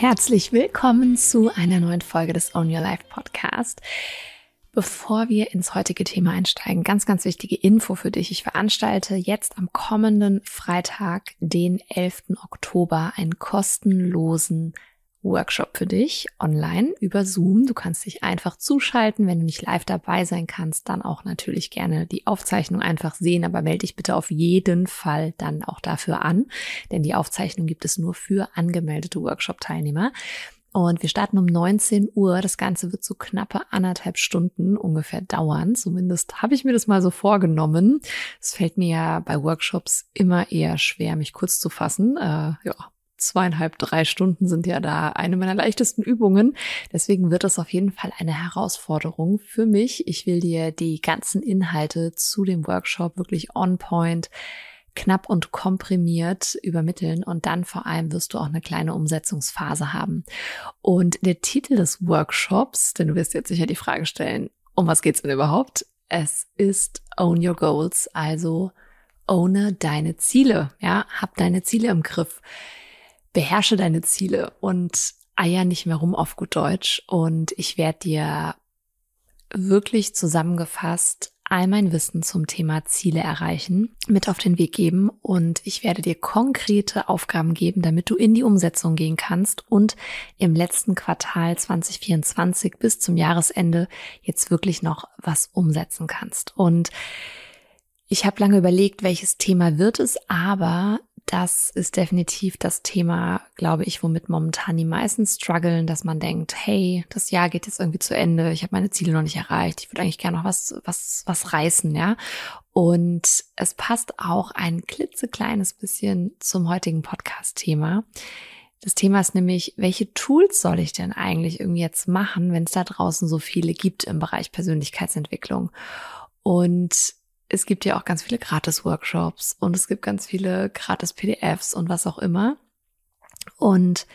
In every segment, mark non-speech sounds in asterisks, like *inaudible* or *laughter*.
Herzlich willkommen zu einer neuen Folge des Own Your Life Podcast. Bevor wir ins heutige Thema einsteigen, ganz, ganz wichtige Info für dich. Ich veranstalte jetzt am kommenden Freitag, den 11. Oktober, einen kostenlosen Workshop für dich online über Zoom. Du kannst dich einfach zuschalten. Wenn du nicht live dabei sein kannst, dann auch natürlich gerne die Aufzeichnung einfach sehen. Aber melde dich bitte auf jeden Fall dann auch dafür an, denn die Aufzeichnung gibt es nur für angemeldete Workshop-Teilnehmer. Und wir starten um 19 Uhr. Das Ganze wird so knappe anderthalb Stunden ungefähr dauern. Zumindest habe ich mir das mal so vorgenommen. Es fällt mir ja bei Workshops immer eher schwer, mich kurz zu fassen. Äh, ja, zweieinhalb, drei Stunden sind ja da eine meiner leichtesten Übungen. Deswegen wird es auf jeden Fall eine Herausforderung für mich. Ich will dir die ganzen Inhalte zu dem Workshop wirklich on point knapp und komprimiert übermitteln und dann vor allem wirst du auch eine kleine Umsetzungsphase haben. Und der Titel des Workshops, denn du wirst jetzt sicher die Frage stellen, um was geht's denn überhaupt? Es ist Own Your Goals, also ohne deine Ziele, ja, hab deine Ziele im Griff beherrsche deine Ziele und eier nicht mehr rum auf gut Deutsch. Und ich werde dir wirklich zusammengefasst all mein Wissen zum Thema Ziele erreichen mit auf den Weg geben und ich werde dir konkrete Aufgaben geben, damit du in die Umsetzung gehen kannst und im letzten Quartal 2024 bis zum Jahresende jetzt wirklich noch was umsetzen kannst. Und ich habe lange überlegt, welches Thema wird es, aber das ist definitiv das Thema, glaube ich, womit momentan die meisten strugglen, dass man denkt, hey, das Jahr geht jetzt irgendwie zu Ende, ich habe meine Ziele noch nicht erreicht, ich würde eigentlich gerne noch was, was, was reißen, ja. Und es passt auch ein klitzekleines bisschen zum heutigen Podcast-Thema. Das Thema ist nämlich, welche Tools soll ich denn eigentlich irgendwie jetzt machen, wenn es da draußen so viele gibt im Bereich Persönlichkeitsentwicklung? Und es gibt ja auch ganz viele Gratis-Workshops und es gibt ganz viele Gratis-PDFs und was auch immer. Und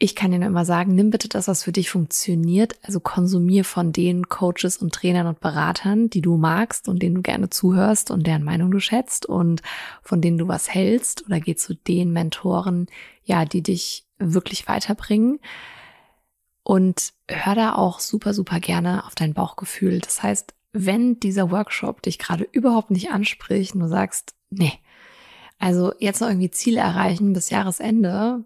ich kann dir nur immer sagen, nimm bitte das, was für dich funktioniert. Also konsumier von den Coaches und Trainern und Beratern, die du magst und denen du gerne zuhörst und deren Meinung du schätzt und von denen du was hältst oder geh zu den Mentoren, ja, die dich wirklich weiterbringen. Und hör da auch super, super gerne auf dein Bauchgefühl. Das heißt, wenn dieser Workshop dich gerade überhaupt nicht anspricht und du sagst, nee, also jetzt noch irgendwie Ziele erreichen bis Jahresende,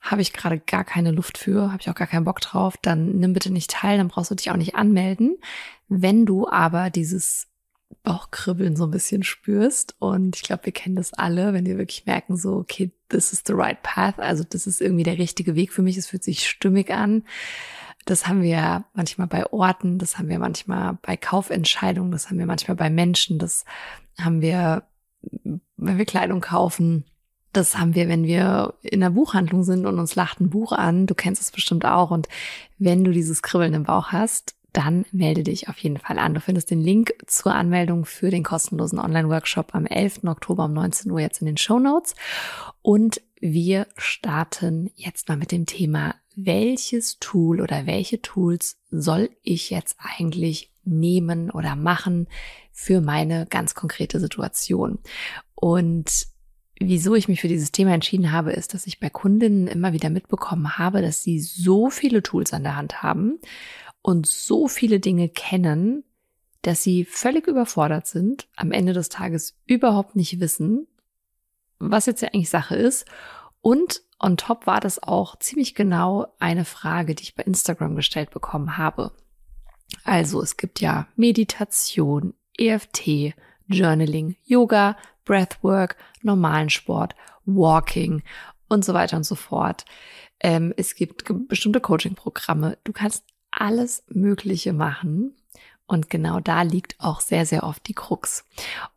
habe ich gerade gar keine Luft für, habe ich auch gar keinen Bock drauf, dann nimm bitte nicht teil, dann brauchst du dich auch nicht anmelden. Wenn du aber dieses Bauchkribbeln so ein bisschen spürst und ich glaube, wir kennen das alle, wenn wir wirklich merken, so, okay, this is the right path, also das ist irgendwie der richtige Weg für mich, es fühlt sich stimmig an, das haben wir manchmal bei Orten, das haben wir manchmal bei Kaufentscheidungen, das haben wir manchmal bei Menschen, das haben wir, wenn wir Kleidung kaufen. Das haben wir, wenn wir in der Buchhandlung sind und uns lacht ein Buch an. Du kennst es bestimmt auch. Und wenn du dieses Kribbeln im Bauch hast, dann melde dich auf jeden Fall an. Du findest den Link zur Anmeldung für den kostenlosen Online-Workshop am 11. Oktober um 19 Uhr jetzt in den Show Notes. Und wir starten jetzt mal mit dem Thema, welches Tool oder welche Tools soll ich jetzt eigentlich nehmen oder machen für meine ganz konkrete Situation. Und wieso ich mich für dieses Thema entschieden habe, ist, dass ich bei Kundinnen immer wieder mitbekommen habe, dass sie so viele Tools an der Hand haben und so viele Dinge kennen, dass sie völlig überfordert sind, am Ende des Tages überhaupt nicht wissen, was jetzt ja eigentlich Sache ist. Und on top war das auch ziemlich genau eine Frage, die ich bei Instagram gestellt bekommen habe. Also es gibt ja Meditation, EFT, Journaling, Yoga, Breathwork, normalen Sport, Walking und so weiter und so fort. Ähm, es gibt bestimmte Coaching-Programme. Du kannst alles Mögliche machen. Und genau da liegt auch sehr, sehr oft die Krux.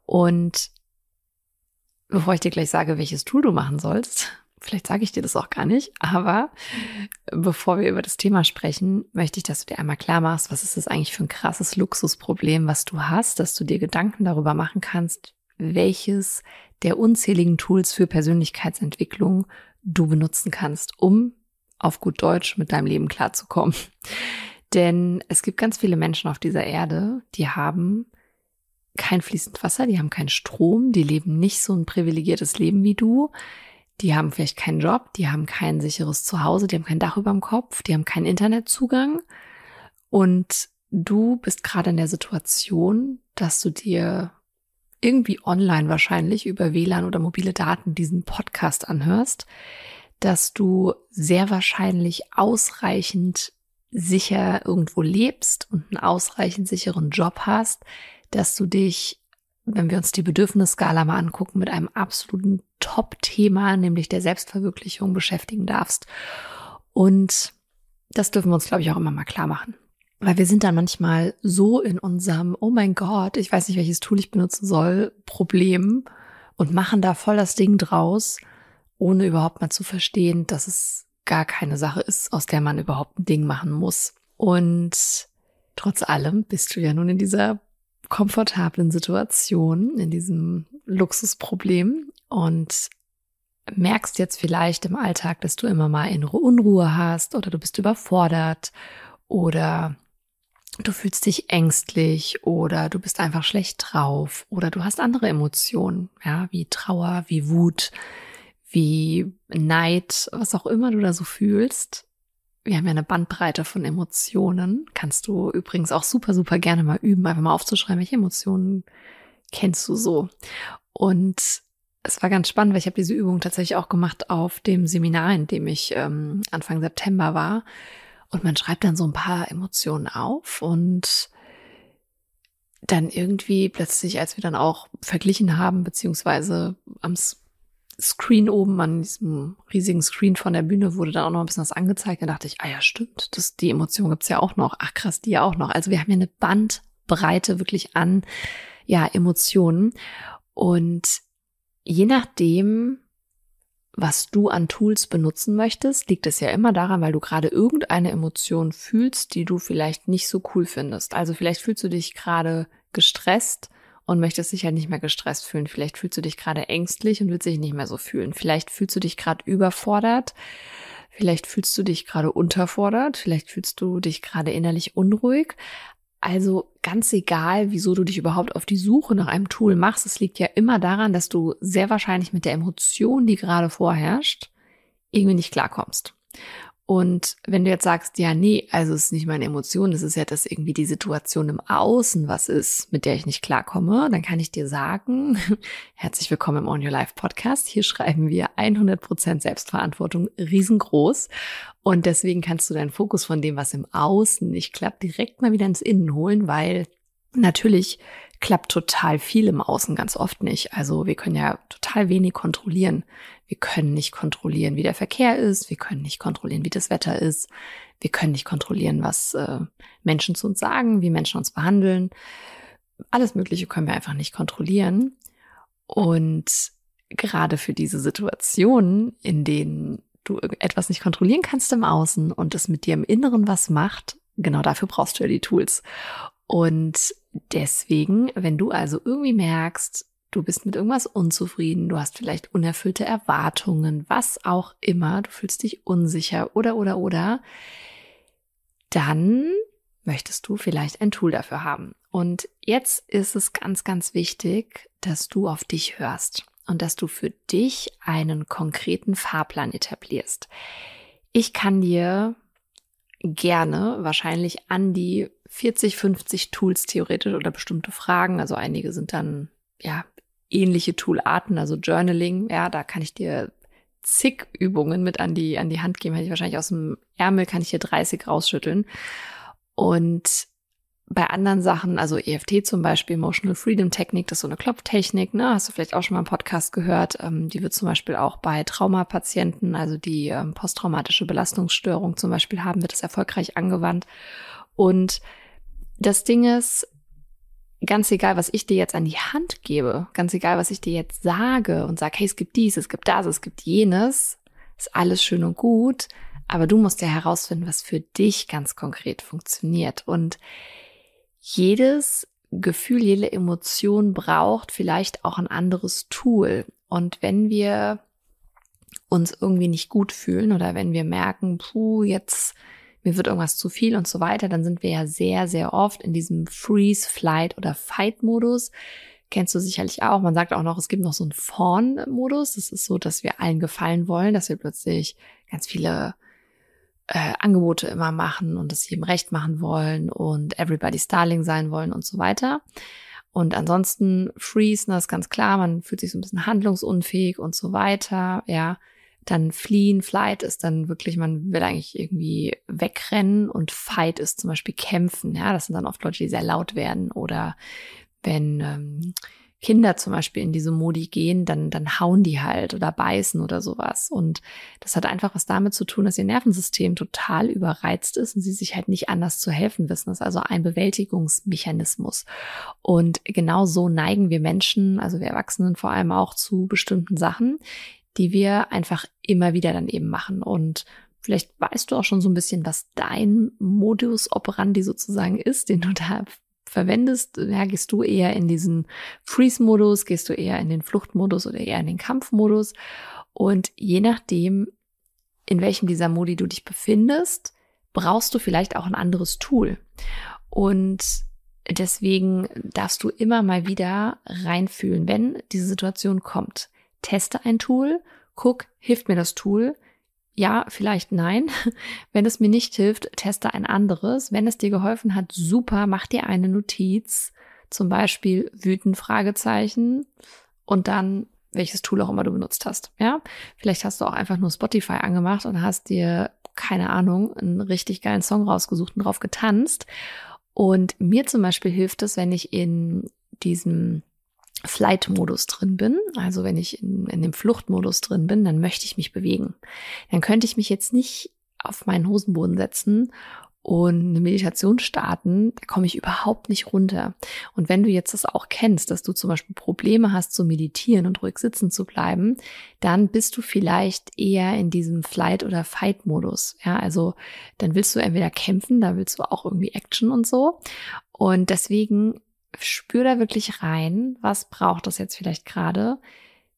Und bevor ich dir gleich sage, welches Tool du machen sollst, vielleicht sage ich dir das auch gar nicht, aber bevor wir über das Thema sprechen, möchte ich, dass du dir einmal klar machst, was ist das eigentlich für ein krasses Luxusproblem, was du hast, dass du dir Gedanken darüber machen kannst, welches der unzähligen Tools für Persönlichkeitsentwicklung du benutzen kannst, um auf gut Deutsch mit deinem Leben klarzukommen. Denn es gibt ganz viele Menschen auf dieser Erde, die haben kein fließend Wasser, die haben keinen Strom, die leben nicht so ein privilegiertes Leben wie du, die haben vielleicht keinen Job, die haben kein sicheres Zuhause, die haben kein Dach über dem Kopf, die haben keinen Internetzugang und du bist gerade in der Situation, dass du dir irgendwie online wahrscheinlich über WLAN oder mobile Daten diesen Podcast anhörst, dass du sehr wahrscheinlich ausreichend sicher irgendwo lebst und einen ausreichend sicheren Job hast, dass du dich, wenn wir uns die Bedürfnisskala mal angucken, mit einem absoluten Top-Thema, nämlich der Selbstverwirklichung, beschäftigen darfst. Und das dürfen wir uns, glaube ich, auch immer mal klar machen. Weil wir sind dann manchmal so in unserem, oh mein Gott, ich weiß nicht, welches Tool ich benutzen soll, Problem und machen da voll das Ding draus, ohne überhaupt mal zu verstehen, dass es gar keine Sache ist, aus der man überhaupt ein Ding machen muss. Und trotz allem bist du ja nun in dieser komfortablen Situation, in diesem Luxusproblem und merkst jetzt vielleicht im Alltag, dass du immer mal innere Unruhe hast oder du bist überfordert oder du fühlst dich ängstlich oder du bist einfach schlecht drauf oder du hast andere Emotionen, ja, wie Trauer, wie Wut, wie Neid, was auch immer du da so fühlst wir haben ja eine Bandbreite von Emotionen. Kannst du übrigens auch super, super gerne mal üben, einfach mal aufzuschreiben, welche Emotionen kennst du so. Und es war ganz spannend, weil ich habe diese Übung tatsächlich auch gemacht auf dem Seminar, in dem ich ähm, Anfang September war. Und man schreibt dann so ein paar Emotionen auf und dann irgendwie plötzlich, als wir dann auch verglichen haben, beziehungsweise am Screen oben an diesem riesigen Screen von der Bühne wurde dann auch noch ein bisschen was angezeigt. Da dachte ich, ah ja, stimmt, das, die Emotion gibt's ja auch noch. Ach krass, die ja auch noch. Also wir haben ja eine Bandbreite wirklich an, ja, Emotionen. Und je nachdem, was du an Tools benutzen möchtest, liegt es ja immer daran, weil du gerade irgendeine Emotion fühlst, die du vielleicht nicht so cool findest. Also vielleicht fühlst du dich gerade gestresst und möchtest dich halt nicht mehr gestresst fühlen. Vielleicht fühlst du dich gerade ängstlich und willst dich nicht mehr so fühlen. Vielleicht fühlst du dich gerade überfordert. Vielleicht fühlst du dich gerade unterfordert. Vielleicht fühlst du dich gerade innerlich unruhig. Also ganz egal, wieso du dich überhaupt auf die Suche nach einem Tool machst, es liegt ja immer daran, dass du sehr wahrscheinlich mit der Emotion, die gerade vorherrscht, irgendwie nicht klarkommst. Und wenn du jetzt sagst, ja, nee, also es ist nicht meine Emotion, es ist ja, dass irgendwie die Situation im Außen was ist, mit der ich nicht klarkomme, dann kann ich dir sagen, *laughs* herzlich willkommen im On Your Life Podcast. Hier schreiben wir 100% Selbstverantwortung, riesengroß. Und deswegen kannst du deinen Fokus von dem, was im Außen nicht klappt, direkt mal wieder ins Innen holen, weil natürlich klappt total viel im Außen ganz oft nicht. Also wir können ja total wenig kontrollieren. Wir können nicht kontrollieren, wie der Verkehr ist. Wir können nicht kontrollieren, wie das Wetter ist. Wir können nicht kontrollieren, was äh, Menschen zu uns sagen, wie Menschen uns behandeln. Alles Mögliche können wir einfach nicht kontrollieren. Und gerade für diese Situationen, in denen du etwas nicht kontrollieren kannst im Außen und es mit dir im Inneren was macht, genau dafür brauchst du ja die Tools. Und deswegen, wenn du also irgendwie merkst, du bist mit irgendwas unzufrieden, du hast vielleicht unerfüllte Erwartungen, was auch immer, du fühlst dich unsicher oder oder oder, dann möchtest du vielleicht ein Tool dafür haben. Und jetzt ist es ganz, ganz wichtig, dass du auf dich hörst und dass du für dich einen konkreten Fahrplan etablierst. Ich kann dir gerne wahrscheinlich an die 40, 50 Tools theoretisch oder bestimmte Fragen. Also einige sind dann, ja, ähnliche Toolarten, also Journaling. Ja, da kann ich dir zig Übungen mit an die, an die Hand geben. Hätte ich wahrscheinlich aus dem Ärmel, kann ich hier 30 rausschütteln. Und bei anderen Sachen, also EFT zum Beispiel, Emotional Freedom Technik, das ist so eine Klopftechnik, ne? Hast du vielleicht auch schon mal im Podcast gehört. Ähm, die wird zum Beispiel auch bei Traumapatienten, also die ähm, posttraumatische Belastungsstörung zum Beispiel haben, wird das erfolgreich angewandt. Und das Ding ist, ganz egal, was ich dir jetzt an die Hand gebe, ganz egal, was ich dir jetzt sage und sage, hey, es gibt dies, es gibt das, es gibt jenes, ist alles schön und gut, aber du musst ja herausfinden, was für dich ganz konkret funktioniert. Und jedes Gefühl, jede Emotion braucht vielleicht auch ein anderes Tool. Und wenn wir uns irgendwie nicht gut fühlen oder wenn wir merken, puh, jetzt mir wird irgendwas zu viel und so weiter, dann sind wir ja sehr, sehr oft in diesem Freeze, Flight oder Fight-Modus. Kennst du sicherlich auch. Man sagt auch noch, es gibt noch so einen Fawn-Modus. Das ist so, dass wir allen gefallen wollen, dass wir plötzlich ganz viele äh, Angebote immer machen und das jedem recht machen wollen und everybody's Starling sein wollen und so weiter. Und ansonsten Freeze, das ist ganz klar, man fühlt sich so ein bisschen handlungsunfähig und so weiter, ja dann fliehen. Flight ist dann wirklich, man will eigentlich irgendwie wegrennen und Fight ist zum Beispiel kämpfen. Ja, das sind dann oft Leute, die sehr laut werden oder wenn ähm, Kinder zum Beispiel in diese Modi gehen, dann, dann hauen die halt oder beißen oder sowas. Und das hat einfach was damit zu tun, dass ihr Nervensystem total überreizt ist und sie sich halt nicht anders zu helfen wissen. Das ist also ein Bewältigungsmechanismus. Und genau so neigen wir Menschen, also wir Erwachsenen vor allem auch zu bestimmten Sachen, die wir einfach immer wieder dann eben machen. Und vielleicht weißt du auch schon so ein bisschen, was dein Modus operandi sozusagen ist, den du da verwendest. Ja, gehst du eher in diesen Freeze-Modus, gehst du eher in den Fluchtmodus oder eher in den Kampfmodus. Und je nachdem, in welchem dieser Modi du dich befindest, brauchst du vielleicht auch ein anderes Tool. Und deswegen darfst du immer mal wieder reinfühlen, wenn diese Situation kommt teste ein Tool, guck, hilft mir das Tool? Ja, vielleicht nein. *laughs* Wenn es mir nicht hilft, teste ein anderes. Wenn es dir geholfen hat, super, mach dir eine Notiz. Zum Beispiel wütend Fragezeichen und dann welches Tool auch immer du benutzt hast. Ja, vielleicht hast du auch einfach nur Spotify angemacht und hast dir keine Ahnung einen richtig geilen Song rausgesucht und drauf getanzt. Und mir zum Beispiel hilft es, wenn ich in diesem Flight-Modus drin bin, also wenn ich in, in dem Fluchtmodus drin bin, dann möchte ich mich bewegen. Dann könnte ich mich jetzt nicht auf meinen Hosenboden setzen und eine Meditation starten, da komme ich überhaupt nicht runter. Und wenn du jetzt das auch kennst, dass du zum Beispiel Probleme hast zu meditieren und ruhig sitzen zu bleiben, dann bist du vielleicht eher in diesem Flight- oder Fight-Modus. Ja, also dann willst du entweder kämpfen, da willst du auch irgendwie Action und so. Und deswegen spür da wirklich rein, was braucht das jetzt vielleicht gerade,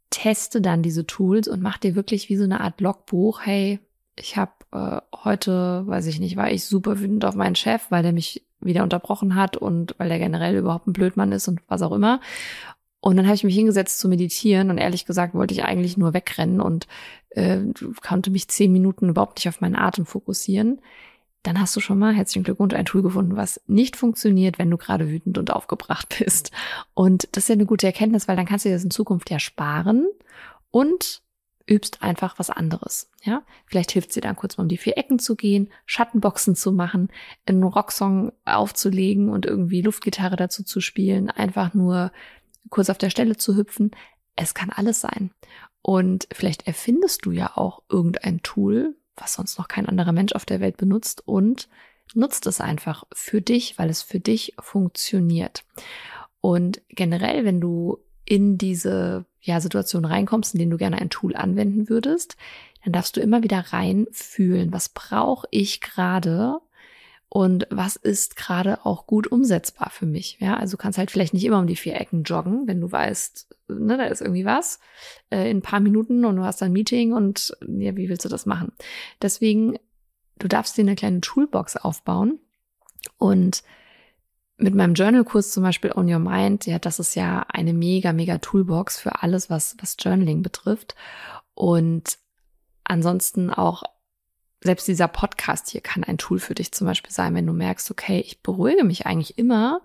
teste dann diese Tools und mach dir wirklich wie so eine Art Logbuch, hey, ich habe äh, heute, weiß ich nicht, war ich super wütend auf meinen Chef, weil der mich wieder unterbrochen hat und weil der generell überhaupt ein Blödmann ist und was auch immer. Und dann habe ich mich hingesetzt zu meditieren und ehrlich gesagt wollte ich eigentlich nur wegrennen und äh, konnte mich zehn Minuten überhaupt nicht auf meinen Atem fokussieren dann hast du schon mal herzlichen Glückwunsch ein Tool gefunden, was nicht funktioniert, wenn du gerade wütend und aufgebracht *laughs* bist. Und das ist ja eine gute Erkenntnis, weil dann kannst du dir das in Zukunft ja sparen und übst einfach was anderes. Ja, vielleicht hilft dir dann kurz mal um die vier Ecken zu gehen, Schattenboxen zu machen, einen Rocksong aufzulegen und irgendwie Luftgitarre dazu zu spielen, einfach nur kurz auf der Stelle zu hüpfen. Es kann alles sein. Und vielleicht erfindest du ja auch irgendein Tool, was sonst noch kein anderer Mensch auf der Welt benutzt und nutzt es einfach für dich, weil es für dich funktioniert. Und generell, wenn du in diese ja, Situation reinkommst, in denen du gerne ein Tool anwenden würdest, dann darfst du immer wieder reinfühlen, was brauche ich gerade, und was ist gerade auch gut umsetzbar für mich. Ja, also du kannst halt vielleicht nicht immer um die vier Ecken joggen, wenn du weißt, ne, da ist irgendwie was äh, in ein paar Minuten und du hast ein Meeting und ja, wie willst du das machen? Deswegen, du darfst dir eine kleine Toolbox aufbauen und mit meinem Journal-Kurs zum Beispiel On Your Mind, ja, das ist ja eine mega, mega Toolbox für alles, was, was Journaling betrifft. Und ansonsten auch selbst dieser Podcast hier kann ein Tool für dich zum Beispiel sein, wenn du merkst, okay, ich beruhige mich eigentlich immer,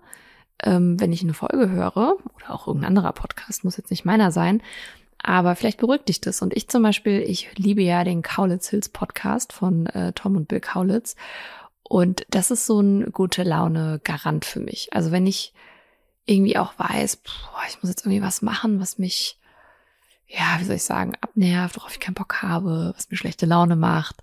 ähm, wenn ich eine Folge höre oder auch irgendein anderer Podcast, muss jetzt nicht meiner sein, aber vielleicht beruhigt dich das. Und ich zum Beispiel, ich liebe ja den Kaulitz Hills Podcast von äh, Tom und Bill Kaulitz und das ist so ein gute Laune Garant für mich. Also wenn ich irgendwie auch weiß, boah, ich muss jetzt irgendwie was machen, was mich ja, wie soll ich sagen, abnervt, worauf ich keinen Bock habe, was mir schlechte Laune macht,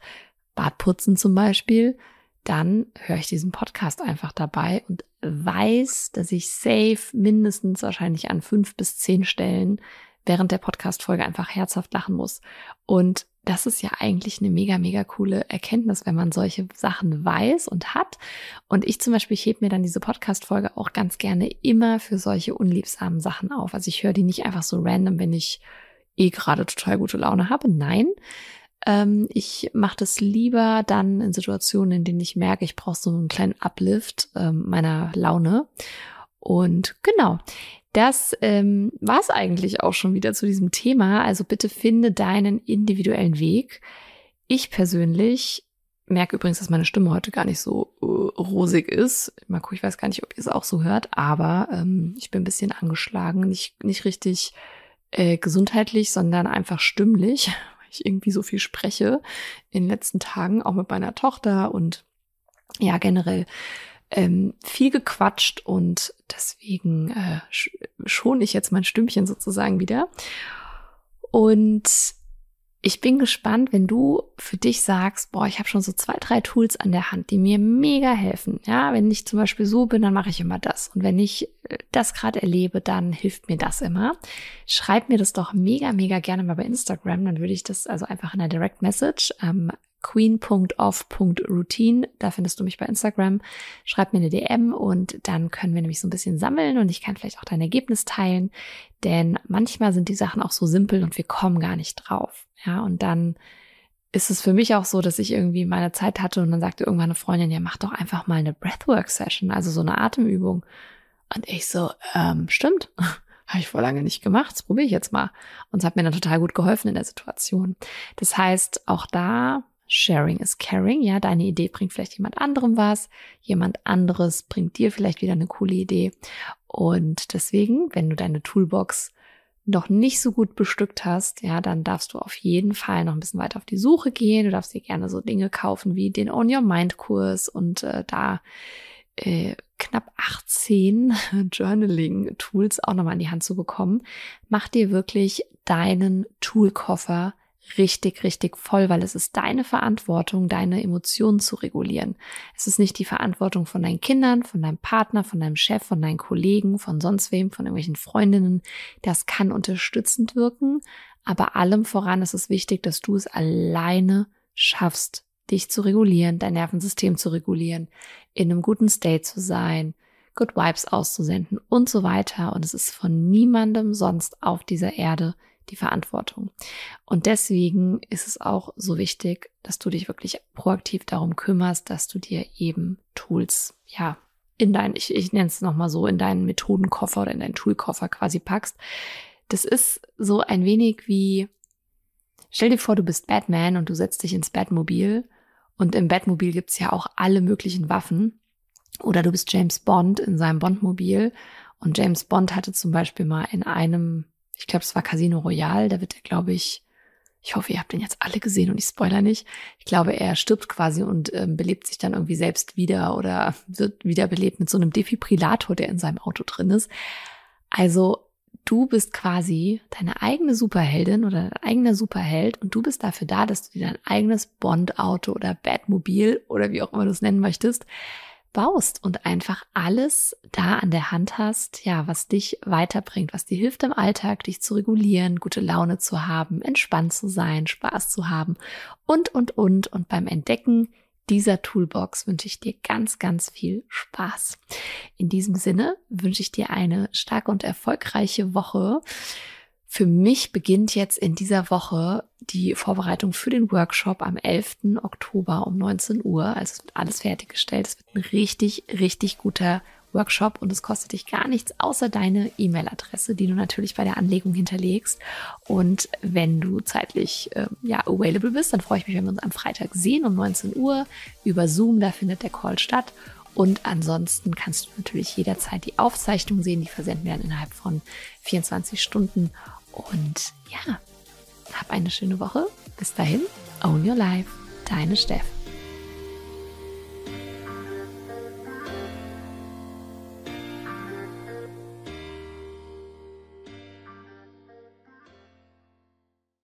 Bad putzen zum Beispiel, dann höre ich diesen Podcast einfach dabei und weiß, dass ich safe mindestens wahrscheinlich an fünf bis zehn Stellen während der Podcast-Folge einfach herzhaft lachen muss. Und das ist ja eigentlich eine mega, mega coole Erkenntnis, wenn man solche Sachen weiß und hat. Und ich zum Beispiel, hebe mir dann diese Podcast-Folge auch ganz gerne immer für solche unliebsamen Sachen auf. Also ich höre die nicht einfach so random, wenn ich eh gerade total gute Laune habe. Nein, ähm, ich mache das lieber dann in Situationen, in denen ich merke, ich brauche so einen kleinen Uplift ähm, meiner Laune. Und genau, das ähm, war es eigentlich auch schon wieder zu diesem Thema. Also bitte finde deinen individuellen Weg. Ich persönlich merke übrigens, dass meine Stimme heute gar nicht so äh, rosig ist. Mal gucken, ich weiß gar nicht, ob ihr es auch so hört, aber ähm, ich bin ein bisschen angeschlagen. Nicht, nicht richtig äh, gesundheitlich, sondern einfach stimmlich, ich irgendwie so viel spreche in den letzten Tagen, auch mit meiner Tochter und ja, generell ähm, viel gequatscht und deswegen äh, schone ich jetzt mein Stümpchen sozusagen wieder. Und ich bin gespannt, wenn du für dich sagst, boah, ich habe schon so zwei, drei Tools an der Hand, die mir mega helfen. Ja, wenn ich zum Beispiel so bin, dann mache ich immer das. Und wenn ich äh, das gerade erlebe, dann hilft mir das immer. Schreib mir das doch mega, mega gerne mal bei Instagram. Dann würde ich das also einfach in der Direct Message ähm, queen.off.routine. Da findest du mich bei Instagram. Schreib mir eine DM und dann können wir nämlich so ein bisschen sammeln und ich kann vielleicht auch dein Ergebnis teilen. Denn manchmal sind die Sachen auch so simpel und wir kommen gar nicht drauf. Ja, und dann ist es für mich auch so, dass ich irgendwie meine Zeit hatte und dann sagte irgendwann eine Freundin, ja, mach doch einfach mal eine Breathwork-Session, also so eine Atemübung. Und ich so, ähm, stimmt. *laughs* Habe ich vor lange nicht gemacht, das probiere ich jetzt mal. Und es hat mir dann total gut geholfen in der Situation. Das heißt, auch da Sharing is caring. Ja, deine Idee bringt vielleicht jemand anderem was. Jemand anderes bringt dir vielleicht wieder eine coole Idee. Und deswegen, wenn du deine Toolbox noch nicht so gut bestückt hast, ja, dann darfst du auf jeden Fall noch ein bisschen weiter auf die Suche gehen. Du darfst dir gerne so Dinge kaufen wie den On Your Mind Kurs und äh, da äh, knapp 18 *laughs* Journaling Tools auch nochmal in die Hand zu bekommen. Mach dir wirklich deinen Toolkoffer richtig, richtig voll, weil es ist deine Verantwortung, deine Emotionen zu regulieren. Es ist nicht die Verantwortung von deinen Kindern, von deinem Partner, von deinem Chef, von deinen Kollegen, von sonst wem, von irgendwelchen Freundinnen. Das kann unterstützend wirken, aber allem voran ist es wichtig, dass du es alleine schaffst, dich zu regulieren, dein Nervensystem zu regulieren, in einem guten State zu sein, Good Vibes auszusenden und so weiter. Und es ist von niemandem sonst auf dieser Erde die Verantwortung. Und deswegen ist es auch so wichtig, dass du dich wirklich proaktiv darum kümmerst, dass du dir eben Tools, ja, in dein, ich, ich nenne es nochmal so, in deinen Methodenkoffer oder in deinen Toolkoffer quasi packst. Das ist so ein wenig wie, stell dir vor, du bist Batman und du setzt dich ins Batmobil und im Batmobil gibt es ja auch alle möglichen Waffen. Oder du bist James Bond in seinem Bondmobil und James Bond hatte zum Beispiel mal in einem ich glaube, es war Casino Royale, da wird er, glaube ich, ich hoffe, ihr habt den jetzt alle gesehen und ich spoiler nicht. Ich glaube, er stirbt quasi und ähm, belebt sich dann irgendwie selbst wieder oder wird wiederbelebt mit so einem Defibrillator, der in seinem Auto drin ist. Also du bist quasi deine eigene Superheldin oder dein eigener Superheld und du bist dafür da, dass du dir dein eigenes Bond-Auto oder Batmobil oder wie auch immer du es nennen möchtest, baust und einfach alles da an der Hand hast, ja, was dich weiterbringt, was dir hilft im Alltag, dich zu regulieren, gute Laune zu haben, entspannt zu sein, Spaß zu haben und, und, und. Und beim Entdecken dieser Toolbox wünsche ich dir ganz, ganz viel Spaß. In diesem Sinne wünsche ich dir eine starke und erfolgreiche Woche. Für mich beginnt jetzt in dieser Woche die Vorbereitung für den Workshop am 11. Oktober um 19 Uhr. Also alles fertiggestellt. Es wird ein richtig, richtig guter Workshop und es kostet dich gar nichts außer deine E-Mail-Adresse, die du natürlich bei der Anlegung hinterlegst. Und wenn du zeitlich äh, ja, available bist, dann freue ich mich, wenn wir uns am Freitag sehen um 19 Uhr über Zoom. Da findet der Call statt. Und ansonsten kannst du natürlich jederzeit die Aufzeichnung sehen. Die versenden wir dann innerhalb von 24 Stunden. Und ja, hab eine schöne Woche. Bis dahin, own your life. Deine Steff.